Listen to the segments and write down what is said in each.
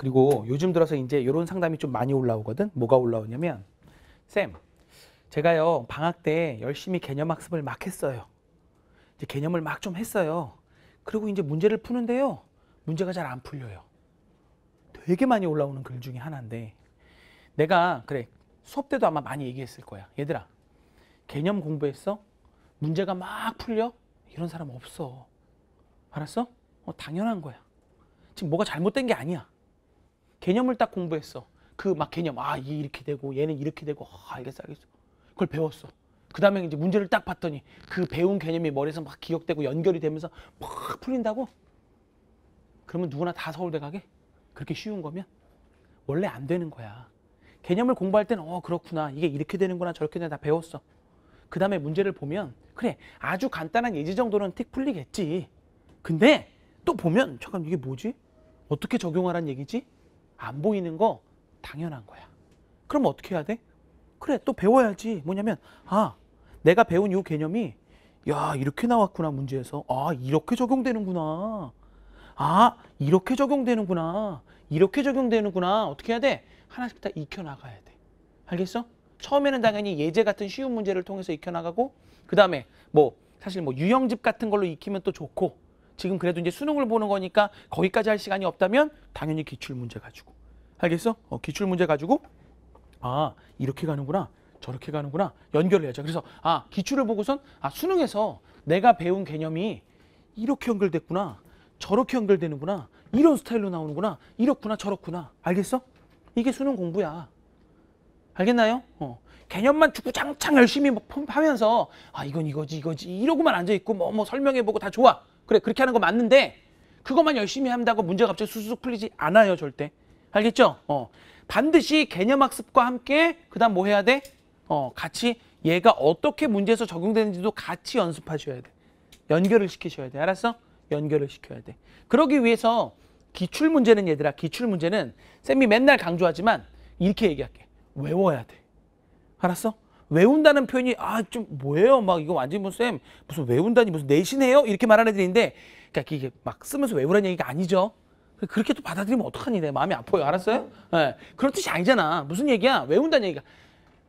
그리고 요즘 들어서 이제 이런 상담이 좀 많이 올라오거든. 뭐가 올라오냐면 쌤, 제가요 방학 때 열심히 개념 학습을 막 했어요. 이제 개념을 막 좀 했어요. 그리고 이제 문제를 푸는데요. 문제가 잘 안 풀려요. 되게 많이 올라오는 글 중에 하나인데 내가 그래 수업 때도 아마 많이 얘기했을 거야. 얘들아 개념 공부했어? 문제가 막 풀려? 이런 사람 없어. 알았어? 어, 당연한 거야. 지금 뭐가 잘못된 게 아니야. 개념을 딱 공부했어. 그 막 개념 아 이렇게 되고 얘는 이렇게 되고 아, 알겠어 알겠어. 그걸 배웠어. 그 다음에 이제 문제를 딱 봤더니 그 배운 개념이 머리에서 막 기억되고 연결이 되면서 막 풀린다고? 그러면 누구나 다 서울대 가게? 그렇게 쉬운 거면? 원래 안 되는 거야. 개념을 공부할 때는 어 그렇구나 이게 이렇게 되는구나 저렇게 되나 다 배웠어. 그 다음에 문제를 보면 그래 아주 간단한 예지 정도는 틱 풀리겠지. 근데 또 보면 잠깐 이게 뭐지? 어떻게 적용하란 얘기지? 안 보이는 거 당연한 거야. 그럼 어떻게 해야 돼? 그래, 또 배워야지. 뭐냐면, 아, 내가 배운 이 개념이, 야, 이렇게 나왔구나, 문제에서. 아, 이렇게 적용되는구나. 아, 이렇게 적용되는구나. 이렇게 적용되는구나. 어떻게 해야 돼? 하나씩 다 익혀나가야 돼. 알겠어? 처음에는 당연히 예제 같은 쉬운 문제를 통해서 익혀나가고, 그 다음에 뭐, 사실 뭐 유형집 같은 걸로 익히면 또 좋고, 지금 그래도 이제 수능을 보는 거니까 거기까지 할 시간이 없다면 당연히 기출 문제 가지고 알겠어? 어, 기출 문제 가지고 아 이렇게 가는구나 저렇게 가는구나 연결을 해야죠. 그래서 아 기출을 보고선 아 수능에서 내가 배운 개념이 이렇게 연결됐구나 저렇게 연결되는구나 이런 스타일로 나오는구나 이렇구나 저렇구나 알겠어? 이게 수능 공부야. 알겠나요? 어. 개념만 주구장창 열심히 뭐 하면서 아 이건 이거지 이거지 이러고만 앉아있고 뭐뭐 뭐 설명해보고 다 좋아. 그래 그렇게 하는 거 맞는데 그것만 열심히 한다고 문제가 갑자기 수수수 풀리지 않아요 절대 알겠죠? 어 반드시 개념 학습과 함께 그다음 뭐 해야 돼? 어 같이 얘가 어떻게 문제에서 적용되는지도 같이 연습하셔야 돼 연결을 시키셔야 돼 알았어? 연결을 시켜야 돼 그러기 위해서 기출 문제는 얘들아 기출 문제는 쌤이 맨날 강조하지만 이렇게 얘기할게 외워야 돼 알았어? 외운다는 표현이 아 좀 뭐예요 막 이거 완전 뭐쌤 무슨 외운다니 무슨 내신해요 이렇게 말하는 애들인데 그러니까 이게 막 쓰면서 외우라는 얘기가 아니죠 그렇게 또 받아들이면 어떡하니 내 마음이 아파요 알았어요? 네. 그런 뜻이 아니잖아 무슨 얘기야 외운다는 얘기가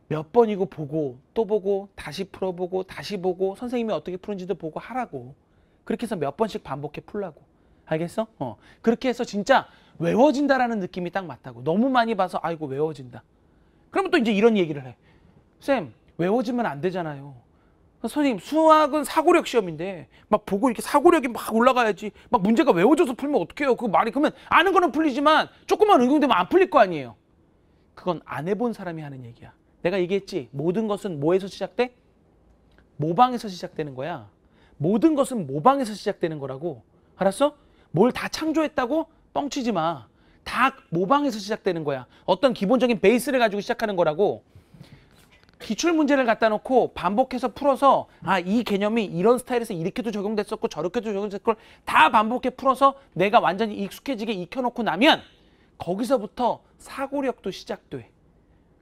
몇 번이고 보고 또 보고 다시 풀어보고 다시 보고 선생님이 어떻게 푸는지도 보고 하라고 그렇게 해서 몇 번씩 반복해 풀라고 알겠어? 어. 그렇게 해서 진짜 외워진다라는 느낌이 딱 맞다고 너무 많이 봐서 아이고 외워진다 그러면 또 이제 이런 얘기를 해쌤 외워지면 안 되잖아요. 선생님 수학은 사고력 시험인데 막 보고 이렇게 사고력이 막 올라가야지 막 문제가 외워져서 풀면 어떡해요 그 말이 그러면 아는 거는 풀리지만 조금만 응용되면 안 풀릴 거 아니에요 그건 안 해본 사람이 하는 얘기야 내가 얘기했지 모든 것은 뭐에서 시작돼? 모방에서 시작되는 거야 모든 것은 모방에서 시작되는 거라고 알았어? 뭘 다 창조했다고 뻥치지 마다 모방에서 시작되는 거야 어떤 기본적인 베이스를 가지고 시작하는 거라고 기출 문제를 갖다 놓고 반복해서 풀어서 아 이 개념이 이런 스타일에서 이렇게도 적용됐었고 저렇게도 적용됐었고 다 반복해 풀어서 내가 완전히 익숙해지게 익혀놓고 나면 거기서부터 사고력도 시작돼.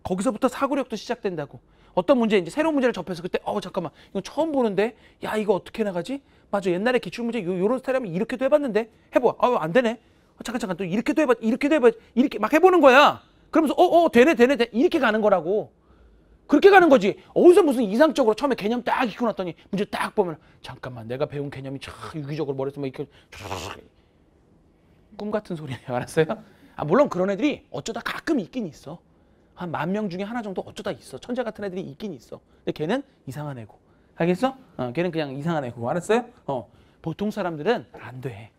거기서부터 사고력도 시작된다고. 어떤 문제 이제 새로운 문제를 접해서 그때 어 잠깐만 이거 처음 보는데 야 이거 어떻게 나가지? 맞아 옛날에 기출 문제 요, 런 스타일하면 이렇게도 해봤는데 해봐 아안 되네. 어, 잠깐 잠깐 또 이렇게도 해봐 이렇게도 해봐 이렇게 막 해보는 거야. 그러면서 어어 어, 되네 되네 되 이렇게 가는 거라고. 그렇게 가는 거지. 어디서 무슨 이상적으로 처음에 개념 딱 익혀 놨더니 문제 딱 보면 잠깐만 내가 배운 개념이 참 유기적으로 머릿속에 이렇게 꿈 같은 소리네요. 알았어요? 아 물론 그런 애들이 어쩌다 가끔 있긴 있어. 한 만 명 중에 하나 정도 어쩌다 있어. 천재 같은 애들이 있긴 있어. 근데 걔는 이상한 애고. 알겠어? 어, 걔는 그냥 이상한 애고. 알았어요? 어. 보통 사람들은 안 돼.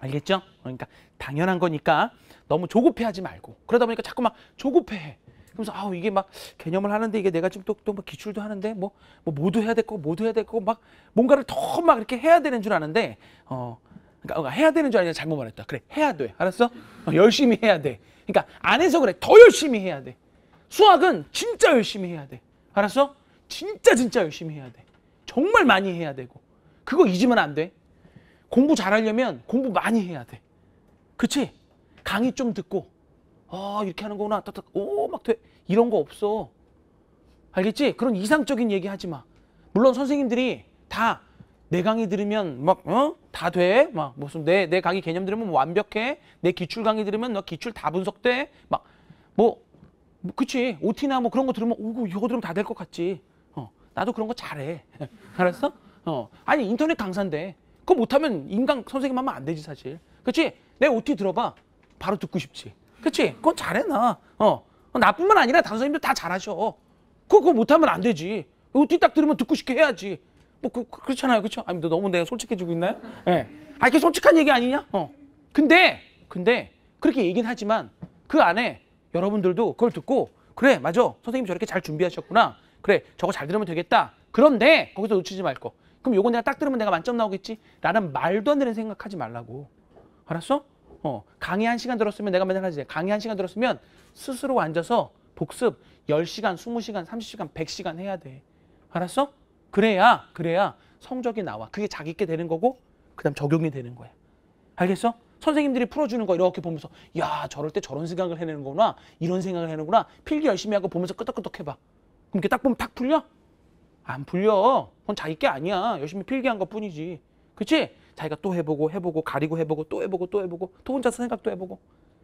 알겠죠? 그러니까 당연한 거니까 너무 조급해하지 말고 그러다 보니까 자꾸 막 조급해 그래서 아 이게 막 개념을 하는데 이게 내가 지금 또또 막 기출도 하는데 뭐, 뭐 모두 해야 될거 모두 해야 될 거 막 뭔가를 더 막 이렇게 해야 되는 줄 아는데 어 그러니까 어, 해야 되는 줄 아니라 잘못 말했다. 그래 해야 돼 알았어? 어, 열심히 해야 돼. 그러니까 안 해서 그래 더 열심히 해야 돼. 수학은 진짜 열심히 해야 돼. 알았어? 진짜 진짜 열심히 해야 돼. 정말 많이 해야 되고 그거 잊으면 안 돼. 공부 잘하려면 공부 많이 해야 돼. 그치? 강의 좀 듣고 아 이렇게 하는 거구나 딱딱 오막 돼 이런 거 없어 알겠지 그런 이상적인 얘기 하지 마 물론 선생님들이 다 내 강의 들으면 막어다돼막 어? 무슨 내 내 강의 개념 들으면 뭐 완벽해 내 기출 강의 들으면 너 기출 다 분석돼 막뭐 뭐 그치 OT나 뭐 그런 거 들으면 오고 이거 들으면 다 될 것 같지 어 나도 그런 거 잘해 알았어 어 아니 인터넷 강사인데 그거 못하면 인강 선생님 하면 안 되지 사실 그치 내 OT 들어봐 바로 듣고 싶지 그렇지? 그건 잘해 나. 어. 어. 나뿐만 아니라 다른 생님들다 잘하셔. 그거 못하면 안 되지. 이거 뒤딱 들으면 듣고 싶게 해야지. 뭐 그, 그 그렇잖아요, 그렇죠? 아니 너 너무 내가 솔직해지고 있나요? 예. 네. 아 이게 솔직한 얘기 아니냐? 어. 근데 근데 그렇게 얘긴 하지만 그 안에 여러분들도 그걸 듣고 그래 맞아 선생님 저렇게 잘 준비하셨구나. 그래 저거 잘 들으면 되겠다. 그런데 거기서 놓치지 말고 그럼 요건 내가 딱 들으면 내가 만점 나오겠지? 라는 말도 안 되는 생각하지 말라고. 알았어? 어, 강의 한 시간 들었으면 내가 맨날 하지. 강의 한 시간 들었으면 스스로 앉아서 복습 10시간, 20시간, 30시간, 100시간 해야 돼. 알았어? 그래야, 그래야 성적이 나와. 그게 자기 있게 되는 거고, 그 다음 적용이 되는 거야. 알겠어? 선생님들이 풀어주는 거 이렇게 보면서, 야, 저럴 때 저런 생각을 해내는구나. 이런 생각을 해내는구나. 필기 열심히 하고 보면서 끄덕끄덕 해봐. 그럼 이렇게 딱 보면 탁 풀려? 안 풀려. 그건 자기 게 아니야. 열심히 필기한 것 뿐이지. 그치? 자기가 또 해보고 해보고 가리고 해보고 또 해보고 또 해보고 또 혼자서 생각도 해보고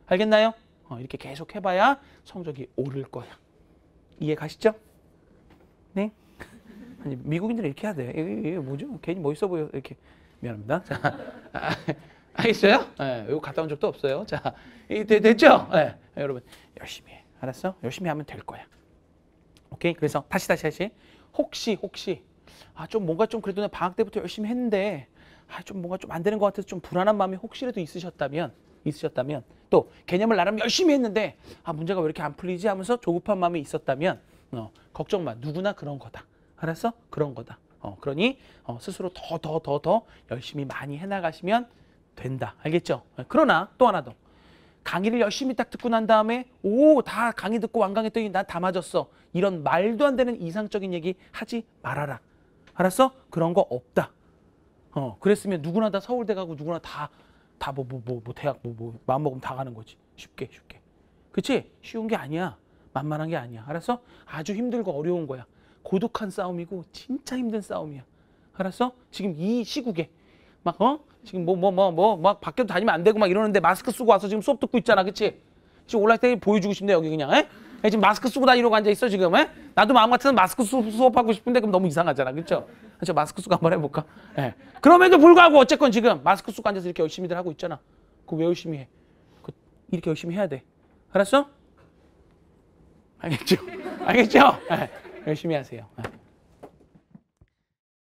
알겠나요? 어, 이렇게 계속 해봐야 성적이 오를 거야. 이해 가시죠? 네? 아니 미국인들은 이렇게 해야 돼. 이 이게 뭐죠? 괜히 멋있어 보여 이렇게 미안합니다. 자, 아, 알겠어요? 예, 이거 갔다 온 적도 없어요. 자, 이 됐죠? 예, 여러분 열심히 해. 알았어? 열심히 하면 될 거야. 오케이? 그래서 다시 다시 다시 혹시 혹시 아좀 뭔가 좀 그래도 방학 때부터 열심히 했는데 아, 좀 뭔가 좀 안 되는 것 같아서 좀 불안한 마음이 혹시라도 있으셨다면 있으셨다면 또 개념을 나름 열심히 했는데 아 문제가 왜 이렇게 안 풀리지 하면서 조급한 마음이 있었다면 어, 걱정 마 누구나 그런 거다 알았어 그런 거다 어, 그러니 어, 스스로 더 더 더 더 열심히 많이 해나가시면 된다 알겠죠 네, 그러나 또 하나 더 강의를 열심히 딱 듣고 난 다음에 오 다 강의 듣고 완강했더니 난 다 맞았어 이런 말도 안 되는 이상적인 얘기 하지 말아라 알았어 그런 거 없다 어, 그랬으면 누구나 다 서울대 가고 누구나 다 다 뭐 뭐뭐 뭐, 뭐, 뭐, 대학 뭐 뭐 마음 먹으면 다 가는 거지. 쉽게 쉽게. 그치 쉬운 게 아니야. 만만한 게 아니야. 알았어? 아주 힘들고 어려운 거야. 고독한 싸움이고 진짜 힘든 싸움이야. 알았어? 지금 이 시국에 막 어? 지금 뭐 뭐 뭐 뭐 막 밖에도 다니면 안 되고 막 이러는데 마스크 쓰고 와서 지금 수업 듣고 있잖아. 그치 지금 올라올 때 보여주고 싶네 여기 그냥. 에? 지금 마스크 쓰고 다니러고 앉아 있어 지금. 에? 나도 마음 같으면 마스크 수, 수업하고 싶은데 그럼 너무 이상하잖아. 그죠 저 마스크 쓰고 한번 해볼까? 네. 그럼에도 불구하고 어쨌건 지금 마스크 쓰고 앉아서 이렇게 열심히들 하고 있잖아. 그왜 열심히 해? 그 이렇게 열심히 해야 돼. 알았어? 알겠죠? 알겠죠? 네. 열심히 하세요. 네.